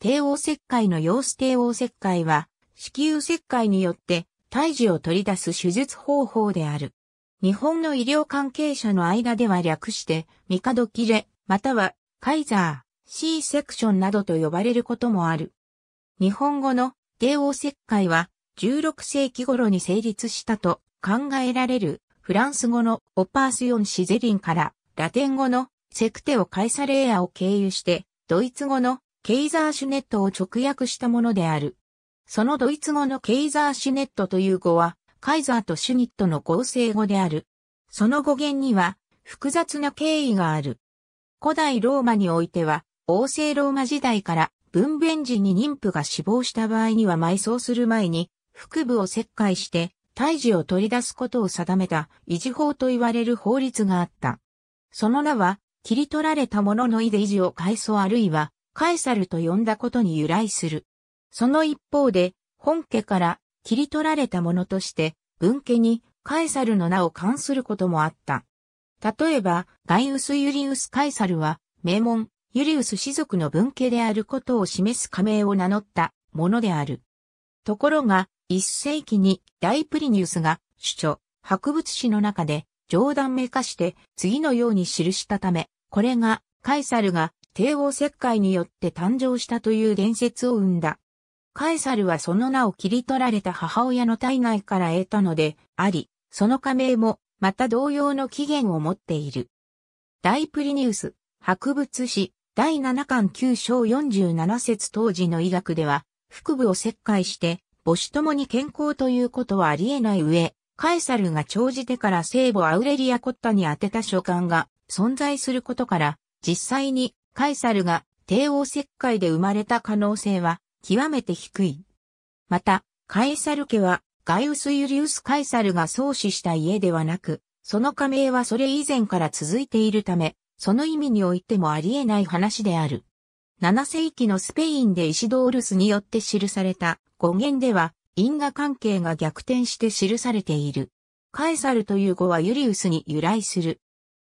帝王切開の様子帝王切開は、子宮切開によって胎児を取り出す手術方法である。日本の医療関係者の間では略して、ミカドキレ、または、カイザー、C セクションなどと呼ばれることもある。日本語の帝王切開は、16世紀頃に成立したと考えられるフランス語のオパースヨンシゼリンからラテン語のセクテオカイサレーアを経由してドイツ語のケイザーシュネットを直訳したものである。そのドイツ語のケイザーシュネットという語は、カイザーとシュニットの合成語である。その語源には、複雑な経緯がある。古代ローマにおいては、王政ローマ時代から分娩時に妊婦が死亡した場合には埋葬する前に、腹部を切開して、胎児を取り出すことを定めた維持法と言われる法律があった。その名は、切り取られたものの遺で維持を改装あるいはカエサルと呼んだことに由来する。その一方で、本家から切り取られたものとして、文家にカエサルの名を冠することもあった。例えば、ガイウス・ユリウス・カエサルは、名門、ユリウス氏族の文家であることを示す仮名を名乗ったものである。ところが、一世紀に大プリニウスが主張、博物誌の中で冗談めかして次のように記したため、これがカイサルが帝王切開によって誕生したという伝説を生んだ。カエサルはその名を切り取られた母親の体内から得たのであり、その仮名もまた同様の起源を持っている。大プリニウス、博物史、第7巻9章47節当時の医学では、腹部を切開して、母子ともに健康ということはありえない上、カエサルが長じてから聖母アウレリア・コッタに宛てた書簡が存在することから、実際にカイサルが帝王切開で生まれた可能性は極めて低い。また、カエサル家はガイウス・ユリウス・カイサルが創始した家ではなく、その加盟はそれ以前から続いているため、その意味においてもあり得ない話である。7世紀のスペインでイシドールスによって記された語源では、因果関係が逆転して記されている。カエサルという語はユリウスに由来する。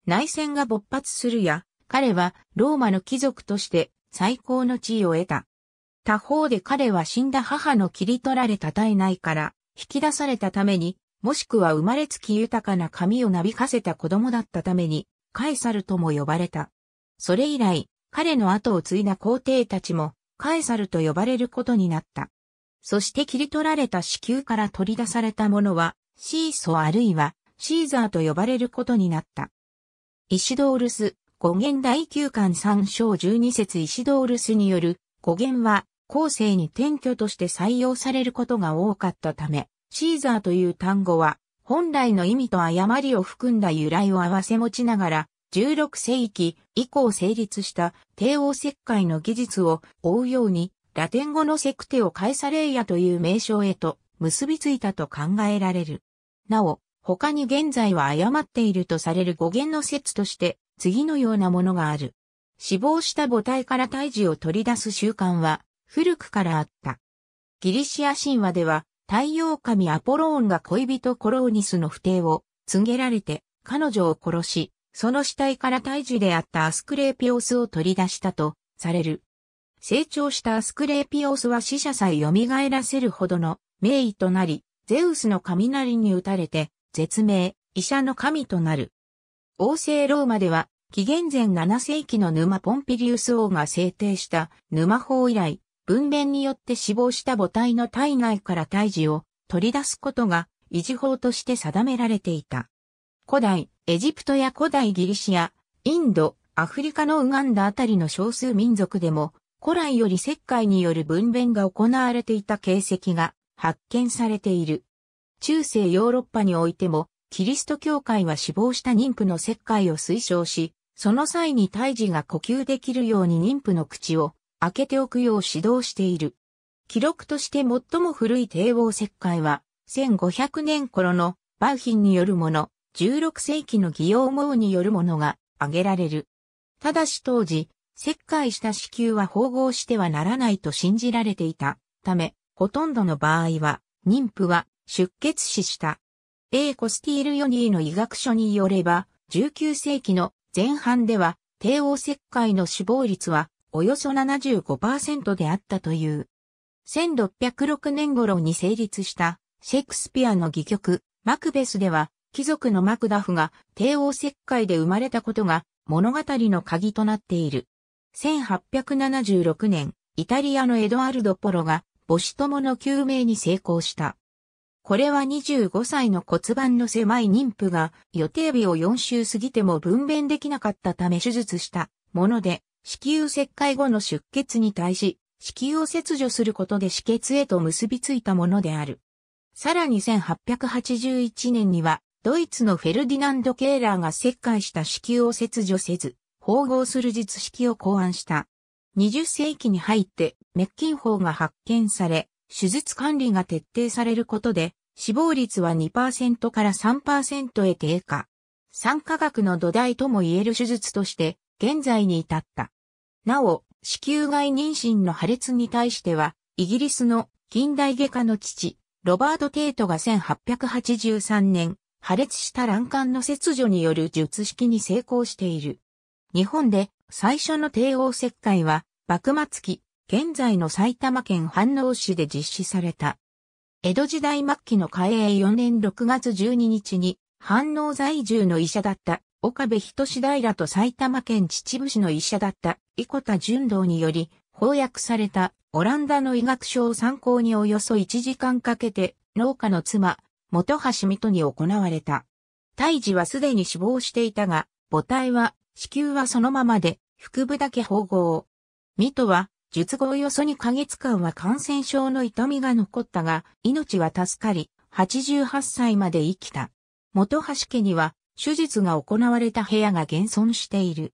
内戦が勃発するや、彼はローマの貴族として最高の地位を得た。他方で彼は死んだ母の切り取られた体内から引き出されたために、もしくは生まれつき豊かな髪をなびかせた子供だったために、カエサルとも呼ばれた。それ以来、彼の後を継いだ皇帝たちも、カエサルと呼ばれることになった。そして切り取られた子宮から取り出されたものは、シーソあるいはシーザーと呼ばれることになった。イシドールス、語源第9巻3章12節イシドールスによる語源は後世に転居として採用されることが多かったため、シーザーという単語は本来の意味と誤りを含んだ由来を合わせ持ちながら、16世紀以降成立した帝王切開の技術を追うように、ラテン語のセクテをカエサレイヤという名称へと結びついたと考えられる。なお、他に現在は誤っているとされる語源の説として、次のようなものがある。死亡した母体から胎児を取り出す習慣は古くからあった。ギリシア神話では太陽神アポローンが恋人コローニスの不定を告げられて彼女を殺し、その死体から胎児であったアスクレピオスを取り出したとされる。成長したアスクレピオスは死者さえ蘇らせるほどの名医となり、ゼウスの雷に打たれて絶命、医者の神となる。王政ローマでは紀元前7世紀の沼ポンピリウス王が制定した沼法以来、分娩によって死亡した母体の体外から胎児を取り出すことが維持法として定められていた。古代、エジプトや古代ギリシア、インド、アフリカのウガンダあたりの少数民族でも、古来より石灰による分娩が行われていた形跡が発見されている。中世ヨーロッパにおいても、キリスト教会は死亡した妊婦の石灰を推奨し、その際に胎児が呼吸できるように妊婦の口を開けておくよう指導している。記録として最も古い帝王切開は、1500年頃のバウヒンによるもの、16世紀のギヨーモーによるものが挙げられる。ただし当時、切開した子宮は縫合してはならないと信じられていたため、ほとんどの場合は、妊婦は出血死した。A コスティール・ヨニーの医学書によれば、19世紀の前半では帝王切開の死亡率はおよそ75%であったという。1606年頃に成立したシェイクスピアの戯曲マクベスでは貴族のマクダフが帝王切開で生まれたことが物語の鍵となっている。1876年、イタリアのエドアルド・ポロが母子友の救命に成功した。これは25歳の骨盤の狭い妊婦が予定日を4週過ぎても分娩できなかったため手術したもので、子宮切開後の出血に対し、子宮を切除することで止血へと結びついたものである。さらに1881年には、ドイツのフェルディナンド・ケーラーが切開した子宮を切除せず、縫合する術式を考案した。20世紀に入って、滅菌法が発見され、手術管理が徹底されることで、死亡率は2%から3%へ低下。酸化学の土台とも言える手術として、現在に至った。なお、子宮外妊娠の破裂に対しては、イギリスの近代外科の父、ロバート・テイトが1883年、破裂した卵管の切除による術式に成功している。日本で最初の帝王切開は、幕末期、現在の埼玉県飯能市で実施された。江戸時代末期の開営4年6月12日に、飯能在住の医者だった岡部仁志平と埼玉県秩父市の医者だった伊古田純道により、翻訳されたオランダの医学書を参考におよそ1時間かけて、農家の妻、元橋美戸に行われた。胎児はすでに死亡していたが、母体は、子宮はそのままで、腹部だけ縫合。水戸は、術後およそ2ヶ月間は感染症の痛みが残ったが、命は助かり、88歳まで生きた。元橋家には、手術が行われた部屋が現存している。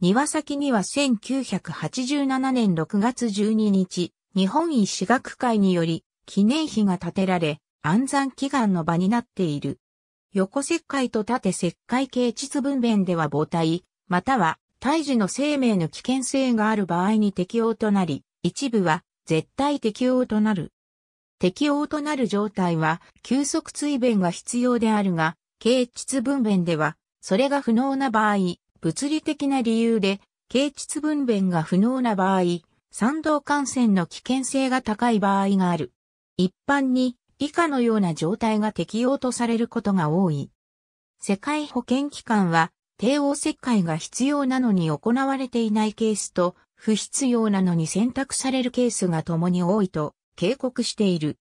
庭先には1987年6月12日、日本医師学会により、記念碑が建てられ、安産祈願の場になっている。横石灰と縦石灰系秩分娩では母体、または胎児の生命の危険性がある場合に適応となり、一部は絶対適応となる。適応となる状態は、急速追便が必要であるが、軽窒分娩では、それが不能な場合、物理的な理由で、軽窒分娩が不能な場合、賛同感染の危険性が高い場合がある。一般に、以下のような状態が適用とされることが多い。世界保健機関は、帝王切開が必要なのに行われていないケースと、不必要なのに選択されるケースが共に多いと警告している。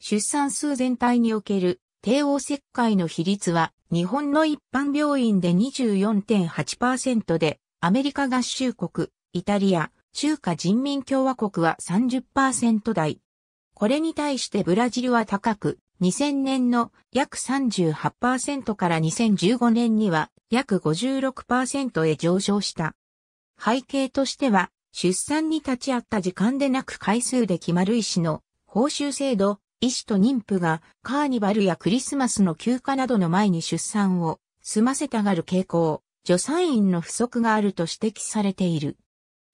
出産数全体における帝王切開の比率は日本の一般病院で24.8%で、アメリカ合衆国、イタリア、中華人民共和国は30%台。これに対してブラジルは高く、2000年の約38%から2015年には約56%へ上昇した。背景としては、出産に立ち会った時間でなく回数で決まる医師の報酬制度、医師と妊婦がカーニバルやクリスマスの休暇などの前に出産を済ませたがる傾向、助産院の不足があると指摘されている。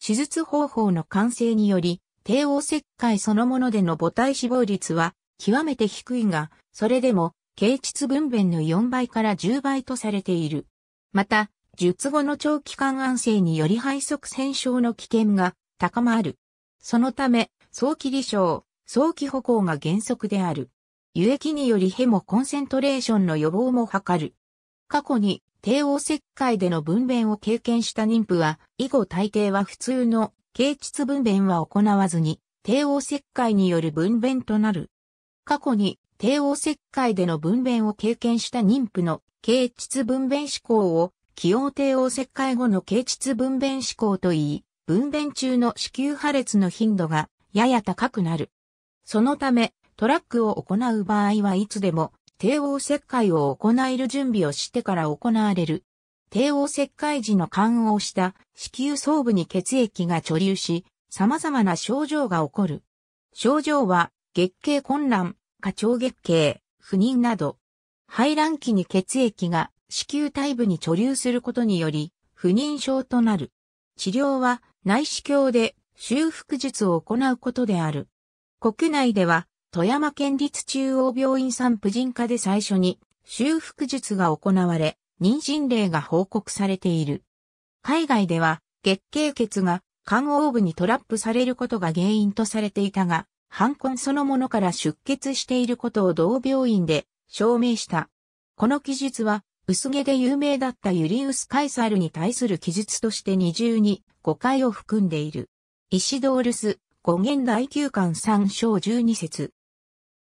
手術方法の完成により、帝王切開そのものでの母体死亡率は極めて低いが、それでも、形質分娩の4倍から10倍とされている。また、術後の長期間安静により肺塞栓症の危険が高まる。そのため、早期離症、早期歩行が原則である。輸液によりヘモコンセントレーションの予防も図る。過去に帝王切開での分娩を経験した妊婦は、以後大抵は普通の形質分娩は行わずに、帝王切開による分娩となる。過去に帝王切開での分娩を経験した妊婦の経腟分娩思考を起用帝王切開後の経腟分娩思考といい、分娩中の子宮破裂の頻度がやや高くなる。そのため、トラックを行う場合はいつでも帝王切開を行える準備をしてから行われる。帝王切開時の感応した子宮層部に血液が貯留し、様々な症状が起こる。症状は月経混乱、過長月経、不妊など、排卵期に血液が子宮体部に貯留することにより、不妊症となる。治療は内視鏡で修復術を行うことである。国内では、富山県立中央病院産婦人科で最初に修復術が行われ、妊娠例が報告されている。海外では、月経血が肝黄部にトラップされることが原因とされていたが、犯痕そのものから出血していることを同病院で証明した。この記述は、薄毛で有名だったユリウス・カイサルに対する記述として二重に誤解を含んでいる。イシドールス、語源第九巻三章十二節。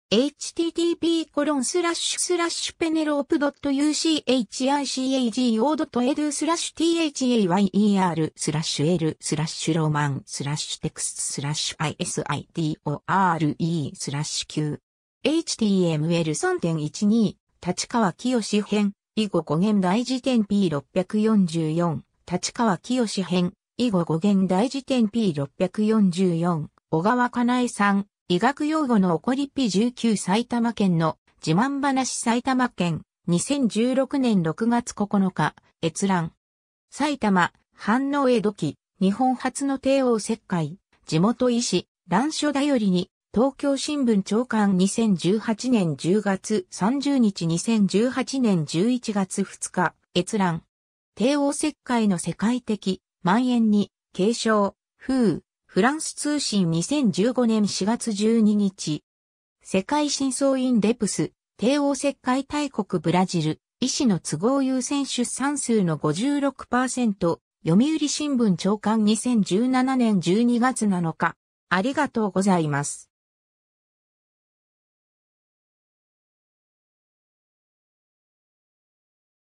http コロンスラッシュスラッシュペネロープ .uchicago.edu スラッシュ thayer スラッシュ l スラッシュロマンスラッシュテクススラッシュ isidore スラッシュ q html3.12 立川清編以後語源大辞典 P644 立川清編以後語源大辞典 P644 小川かなえさん医学用語の起こりっぴ19埼玉県の自慢話埼玉県2016年6月9日閲覧埼玉反応江戸期日本初の帝王切開地元医師乱書頼りに東京新聞長官2018年10月30日2018年11月2日閲覧帝王切開の世界的蔓延に継承風フランス通信2015年4月12日。世界真相インデプス、帝王切開大国ブラジル、医師の都合優先出産数の56%、読売新聞長官2017年12月7日。ありがとうございます。